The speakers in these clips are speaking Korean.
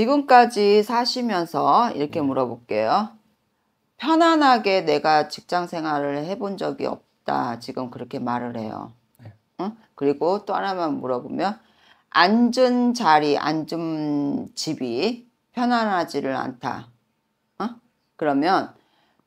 지금까지 사시면서 이렇게 네. 물어볼게요. 편안하게 내가 직장 생활을 해본 적이 없다. 지금 그렇게 말을 해요. 네. 응? 그리고 또 하나만 물어보면 앉은 자리, 앉은 집이 편안하지를 않다. 어? 그러면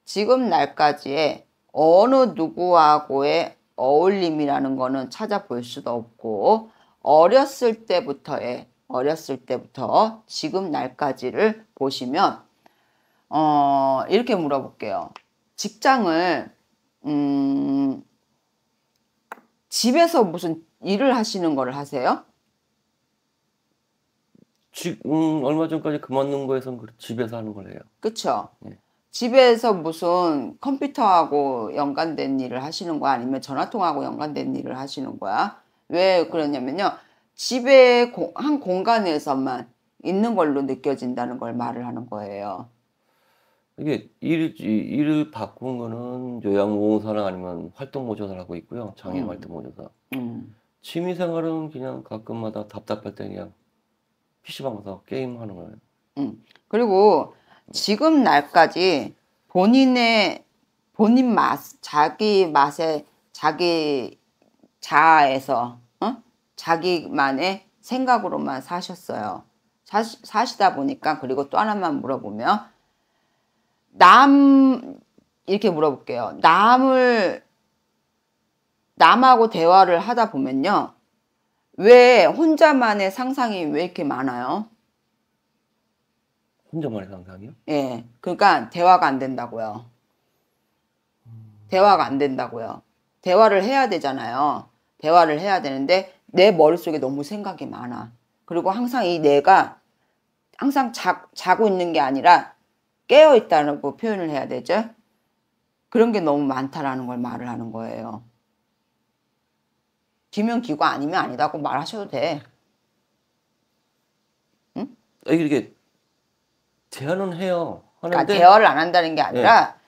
지금 날까지의 어느 누구하고의 어울림이라는 거는 찾아볼 수도 없고 어렸을 때부터의 어렸을 때부터 지금 날까지를 보시면 어, 이렇게 물어볼게요. 직장을 음, 집에서 무슨 일을 하시는 걸 하세요? 집, 음, 얼마 전까지 그만둔 거에선 집에서 하는 걸 해요. 그쵸? 네. 집에서 무슨 컴퓨터하고 연관된 일을 하시는 거 아니면 전화통하고 연관된 일을 하시는 거야? 왜 그러냐면요. 집의 한 공간에서만 있는 걸로 느껴진다는 걸 말을 하는 거예요. 이게 일, 일을 바꾼 거는 요양보호사나 아니면 활동보조사를 하고 있고요. 장애인 음. 활동보조사. 음. 취미생활은 그냥 가끔마다 답답할 때 그냥 PC방 가서 게임하는 거예요. 음. 그리고 지금 날까지 본인의 본인 맛, 자기 맛에 자기 자아에서 자기만의 생각으로만 사셨어요. 사시, 사시다 보니까 그리고 또 하나만 물어보면 남 이렇게 물어볼게요. 남을 남하고 대화를 하다 보면요. 왜 혼자만의 상상이 왜 이렇게 많아요? 혼자만의 상상이요? 예. 그러니까 대화가 안 된다고요. 대화가 안 된다고요. 대화를 해야 되잖아요. 대화를 해야 되는데 내 머릿속에 너무 생각이 많아. 그리고 항상 이 내가 항상 자, 자고 있는 게 아니라 깨어 있다라고 표현을 해야 되죠. 그런 게 너무 많다라는 걸 말을 하는 거예요. 기면 기고 아니면 아니다고 말하셔도 돼. 응? 이게 제안은 해요. 그러니까 대화를 안 한다는 게 아니라 네.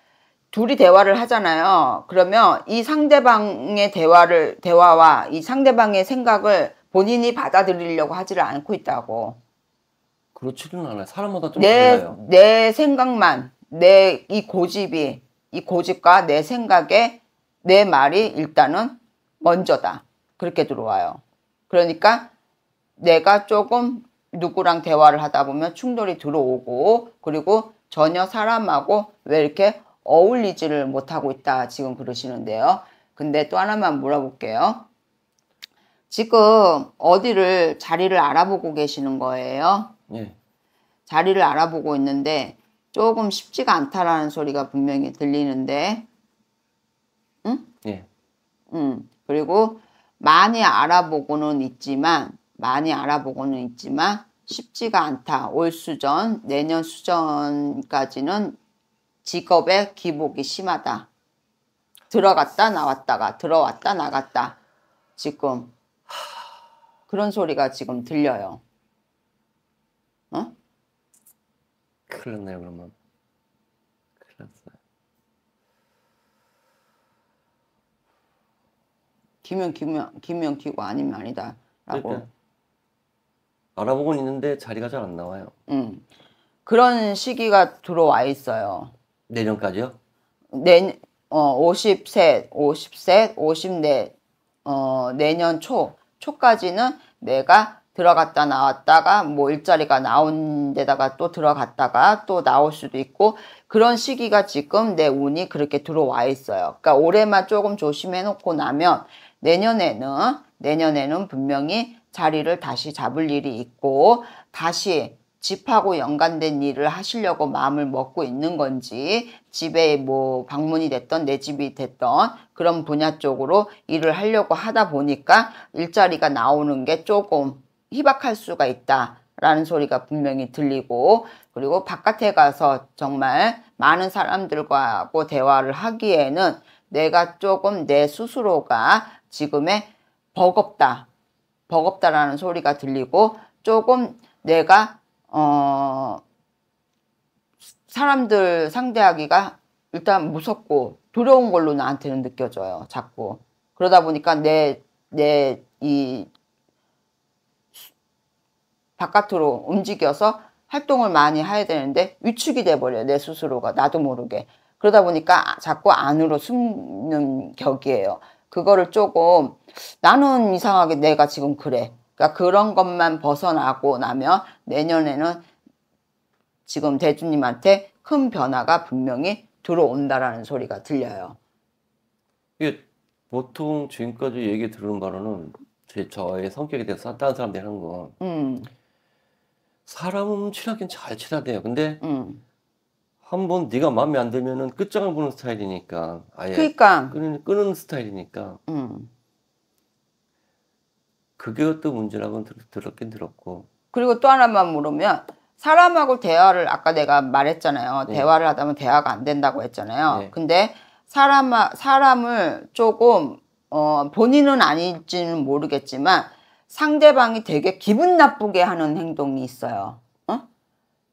둘이 대화를 하잖아요. 그러면 이 상대방의 대화를 대화와 이 상대방의 생각을 본인이 받아들이려고 하지를 않고 있다고. 그렇지는 않아요. 사람마다 좀 내, 달라요. 내 생각만 내 이 고집이 이 고집과 내 생각에 내 말이 일단은 먼저다. 그렇게 들어와요. 그러니까 내가 조금 누구랑 대화를 하다 보면 충돌이 들어오고 그리고 전혀 사람하고 왜 이렇게 어울리지를 못하고 있다 지금 그러시는데요. 근데 또 하나만 물어볼게요. 지금 어디를 자리를 알아보고 계시는 거예요? 예. 자리를 알아보고 있는데 조금 쉽지가 않다라는 소리가 분명히 들리는데 응? 예. 음. 그리고 많이 알아보고는 있지만 많이 알아보고는 있지만 쉽지가 않다. 올 수전, 내년 수전까지는 직업의 기복이 심하다. 들어갔다 나왔다가 들어왔다 나갔다. 지금 그런 소리가 지금 들려요. 어? 큰일 났네요 그러면. 큰일 났어요. 기면 기면 기면 기고 아니면 아니다라고. 그러니까 알아보곤 있는데 자리가 잘 안 나와요. 음. 그런 시기가 들어와 있어요. 내년까지요? 내년 어 50세, 50세, 54 어, 내년 초 초까지는 내가 들어갔다 나왔다가 뭐 일자리가 나온 데다가 또 들어갔다가 또 나올 수도 있고 그런 시기가 지금 내 운이 그렇게 들어와 있어요. 그러니까 올해만 조금 조심해 놓고 나면 내년에는 내년에는 분명히 자리를 다시 잡을 일이 있고 다시 집하고 연관된 일을 하시려고 마음을 먹고 있는 건지 집에 뭐 방문이 됐던 내 집이 됐던 그런 분야 쪽으로 일을 하려고 하다 보니까 일자리가 나오는 게 조금 희박할 수가 있다. 라는 소리가 분명히 들리고 그리고 바깥에 가서 정말 많은 사람들과 대화를 하기에는 내가 조금 내 스스로가 지금의 버겁다 버겁다라는 소리가 들리고 조금 내가 어, 사람들 상대하기가 일단 무섭고 두려운 걸로 나한테는 느껴져요. 자꾸. 그러다 보니까 내, 내, 이, 바깥으로 움직여서 활동을 많이 해야 되는데 위축이 돼버려요. 내 스스로가. 나도 모르게. 그러다 보니까 자꾸 안으로 숨는 격이에요. 그거를 조금 나는 이상하게 내가 지금 그래. 그러니까 그런 것만 벗어나고 나면 내년에는 지금 대주님한테 큰 변화가 분명히 들어온다라는 소리가 들려요. 이 보통 지금까지 얘기 들은 바로는 제 저의 성격에 대해서 다른 사람들이 하는 건 음. 사람은 친하긴 잘 친하대요. 근데 음. 한번 네가 마음에 안 들면은 끝장을 보는 스타일이니까 아예 그러니까. 끊는, 끊는 스타일이니까 음. 그게또 문제라고 들었긴 들었고. 그리고 또 하나만 물으면 사람하고 대화를 아까 내가 말했잖아요. 네. 대화를 하다 면 대화가 안 된다고 했잖아요. 네. 근데 사람 사람을 조금 어 본인은 아닐지는 모르겠지만 상대방이 되게 기분 나쁘게 하는 행동이 있어요. 어?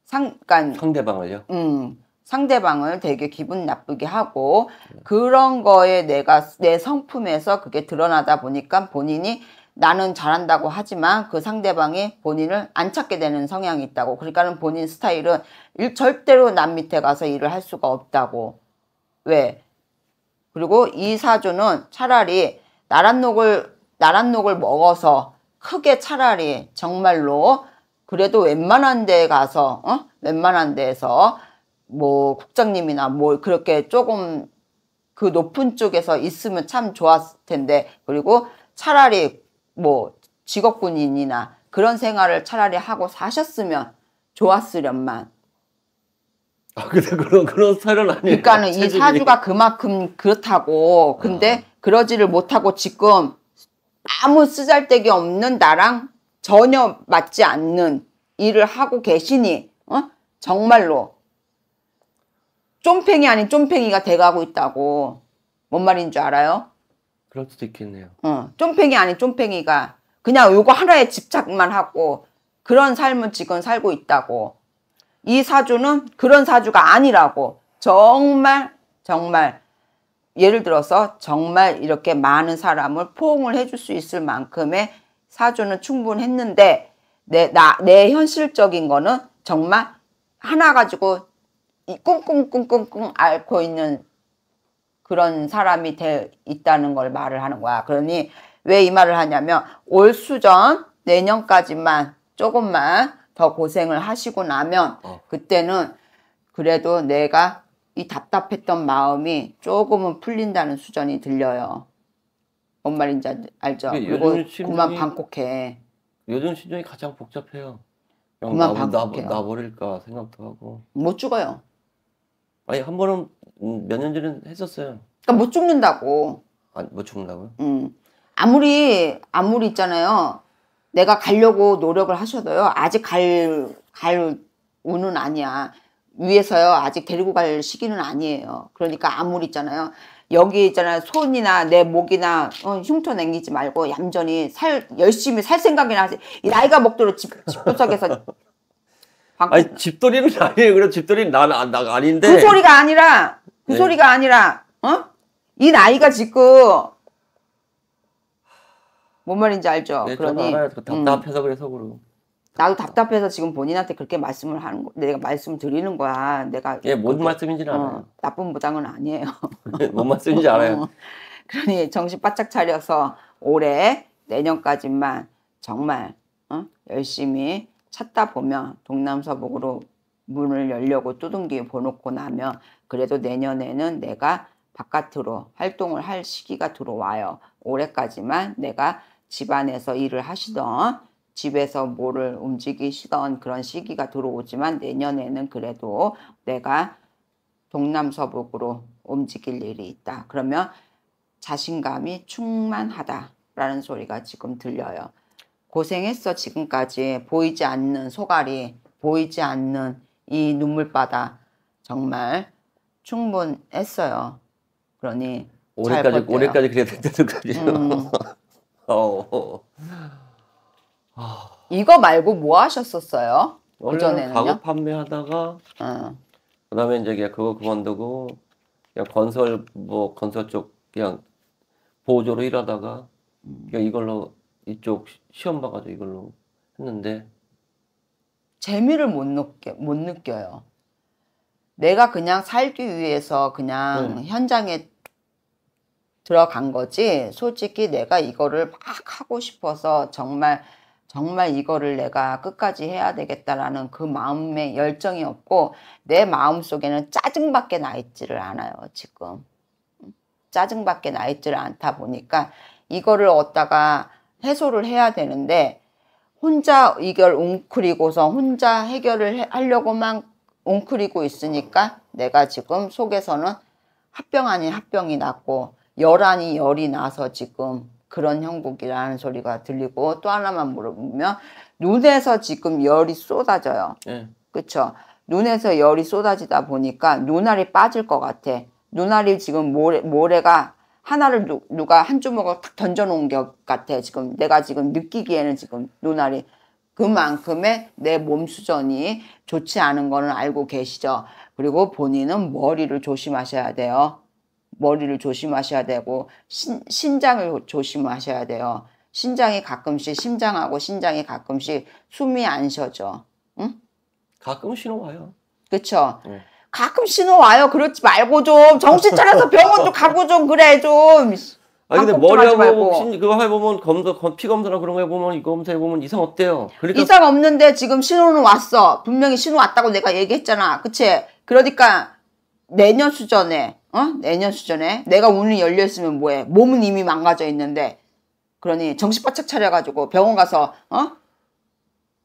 상 그러니까 상대방을요? 음. 상대방을 되게 기분 나쁘게 하고 네. 그런 거에 내가 내 성품에서 그게 드러나다 보니까 본인이 나는 잘한다고 하지만 그 상대방이 본인을 안 찾게 되는 성향이 있다고 그러니까는 본인 스타일은 일, 절대로 남 밑에 가서 일을 할 수가 없다고 왜? 그리고 이 사주는 차라리 나랏녹을 나랏녹을 먹어서 크게 차라리 정말로 그래도 웬만한 데 가서 어? 웬만한 데에서 뭐 국장님이나 뭐 그렇게 조금 그 높은 쪽에서 있으면 참 좋았을 텐데 그리고 차라리 뭐 직업군인이나 그런 생활을 차라리 하고 사셨으면 좋았으련만. 아 근데 그런 그런 스타 아니에요. 그러니까는 체질이. 이 사주가 그만큼 그렇다고. 근데 아. 그러지를 못하고 지금 아무 쓰잘데기 없는 나랑 전혀 맞지 않는 일을 하고 계시니 어? 정말로 쫌팽이 아닌 쫌팽이가 돼가고 있다고. 뭔 말인 줄 알아요? 그럴 수도 있겠네요. 어, 쫌팽이 아닌 쫌팽이가 그냥 요거 하나에 집착만 하고 그런 삶을 지금 살고 있다고. 이 사주는 그런 사주가 아니라고. 정말 정말 예를 들어서 정말 이렇게 많은 사람을 포옹을 해줄 수 있을 만큼의 사주는 충분했는데 내, 나, 내 현실적인 거는 정말 하나 가지고 이 꿍꿍꿍꿍꿍 앓고 있는 그런 사람이 돼 있다는 걸 말을 하는 거야. 그러니 왜 이 말을 하냐면 올 수전 내년까지만 조금만 더 고생을 하시고 나면 어. 그때는 그래도 내가 이 답답했던 마음이 조금은 풀린다는 수전이 들려요. 뭔 말인지 알죠? 그리고 그만 반곡해. 요즘 심정이 가장 복잡해요. 그만 나, 반복해요. 나버릴까 생각도 하고. 못 죽어요. 아니 한 번은 음, 몇년 전에 했었어요. 그러니까 못 죽는다고. 아, 못 죽는다고요? 음. 아무리 아무리 있잖아요. 내가 가려고 노력을 하셔도요. 아직 갈 갈 운은 아니야. 위에서요. 아직 데리고 갈 시기는 아니에요. 그러니까 아무리 있잖아요. 여기 있잖아요. 손이나 내 목이나 어, 흉터 남기지 말고 얌전히 살 열심히 살 생각이나 하세요. 이 나이가 먹도록 집 집구석에서 아니 집돌이는 아니에요. 그래 집돌이 는 난나 아, 아닌데. 그 소리가 아니라 그 네. 소리가 아니라 어? 이 나이가 지금 뭔 말인지 알죠? 네, 그러니 알아요. 그 음. 답답해서 음. 그래서 그러 나도 답답해서 지금 본인한테 그렇게 말씀을 하는 거, 내가 말씀 드리는 거야. 내가 예, 뭔 그게, 말씀인지는 어, 알아요. 나쁜 부당은 아니에요. 뭔 말씀인지 알아요. 어. 그러니 정신 바짝 차려서 올해 내년까지만 정말 어? 열심히 찾다 보면 동남서북으로 문을 열려고 두둥기 보놓고 나면 그래도 내년에는 내가 바깥으로 활동을 할 시기가 들어와요. 올해까지만 내가 집안에서 일을 하시던 집에서 뭐를 움직이시던 그런 시기가 들어오지만 내년에는 그래도 내가 동남서북으로 움직일 일이 있다. 그러면 자신감이 충만하다라는 소리가 지금 들려요. 고생했어 지금까지 보이지 않는 소갈이 보이지 않는 이 눈물바다 정말 충분했어요. 그러니 올해까지 올해까지 그래야 된다는 거죠. 음. 어. 이거 말고 뭐 하셨었어요? 그전에는 가구 판매하다가 어. 그다음에 이제 그거 그만두고 그냥 건설 뭐 건설 쪽 그냥 보조로 일하다가 음. 그냥 이걸로 이쪽 시험 봐가지고 이걸로 했는데 재미를 못 느껴 못 느껴요. 내가 그냥 살기 위해서 그냥 음. 현장에 들어간 거지 솔직히 내가 이거를 막 하고 싶어서 정말 정말 이거를 내가 끝까지 해야 되겠다라는 그 마음의 열정이 없고 내 마음 속에는 짜증밖에 나 있지를 않아요 지금 짜증밖에 나 있지를 않다 보니까 이거를 얻다가 해소를 해야 되는데 혼자 이걸 웅크리고서 혼자 해결을 하려고만 웅크리고 있으니까 내가 지금 속에서는 합병 아닌 합병이 났고 열 아닌 열이 나서 지금 그런 형국이라는 소리가 들리고 또 하나만 물어보면 눈에서 지금 열이 쏟아져요. 네. 그렇죠? 눈에서 열이 쏟아지다 보니까 눈알이 빠질 것 같아. 눈알이 지금 모래, 모래가 하나를 누, 누가 한 주먹을 탁 던져놓은 것 같아. 지금 내가 지금 느끼기에는 지금 눈알이 그만큼의 내몸 수전이 좋지 않은 거는 알고 계시죠. 그리고 본인은 머리를 조심하셔야 돼요. 머리를 조심하셔야 되고 신, 신장을 조심하셔야 돼요. 신장이 가끔씩 심장하고 신장이 가끔씩 숨이 안 쉬어져. 응? 가끔씩은 와요. 그쵸? 네. 가끔 신호 와요. 그렇지 말고 좀 정신 차려서 병원 좀 가고 좀 그래 좀. 아 근데 머리하고 신, 그거 해보면 검사 피 검사나 그런 거 해보면 이거 검사 해보면 이상 없대요. 그러니까 이상 없는데 지금 신호는 왔어. 분명히 신호 왔다고 내가 얘기했잖아. 그치? 그러니까 내년 수전에 어 내년 수전에 내가 운이 열려 있으면 뭐해? 몸은 이미 망가져 있는데 그러니 정신 바짝 차려가지고 병원 가서 어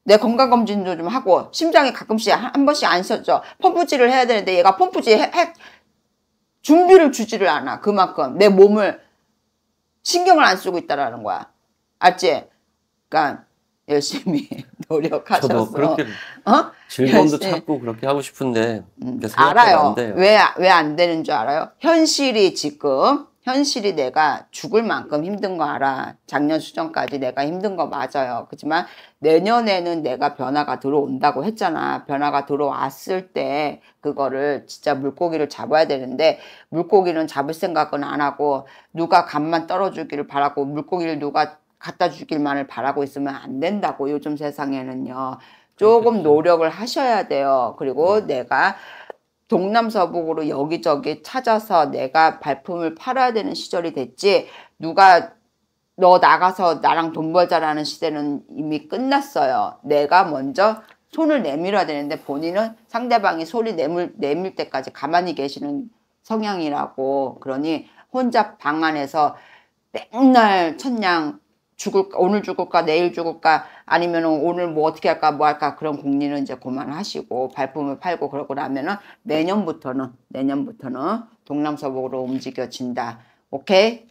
내 건강검진도 좀 하고 심장이 가끔씩 한 번씩 안 서죠. 펌프질을 해야 되는데 얘가 펌프질 해, 해, 준비를 주지를 않아. 그만큼 내 몸을 신경을 안 쓰고 있다라는 거야. 알지? 그러니까 열심히 노력하셔서 저도 그렇게 어? 즐거움도 찾고 그렇게 하고 싶은데 음, 알아요. 왜 왜 안 되는 줄 알아요? 현실이 지금 현실이 내가 죽을 만큼 힘든 거 알아. 작년 수정까지 내가 힘든 거 맞아요. 그렇지만 내년에는 내가 변화가 들어온다고 했잖아. 변화가 들어왔을 때 그거를 진짜 물고기를 잡아야 되는데 물고기는 잡을 생각은 안 하고 누가 간만 떨어주기를 바라고 물고기를 누가 갖다 주길만을 바라고 있으면 안 된다고 요즘 세상에는요. 조금 노력을 하셔야 돼요. 그리고 네. 내가 동남서북으로 여기저기 찾아서 내가 발품을 팔아야 되는 시절이 됐지 누가 너 나가서 나랑 돈 벌자라는 시대는 이미 끝났어요. 내가 먼저 손을 내밀어야 되는데 본인은 상대방이 소리 내밀, 내밀 때까지 가만히 계시는 성향이라고 그러니 혼자 방 안에서 맨날 첫냥 죽을 오늘 죽을까 내일 죽을까 아니면 오늘 뭐 어떻게 할까 뭐 할까 그런 공리는 이제 그만하시고 발품을 팔고 그러고 나면은 내년부터는 내년부터는 동남서북으로 움직여진다. 오케이?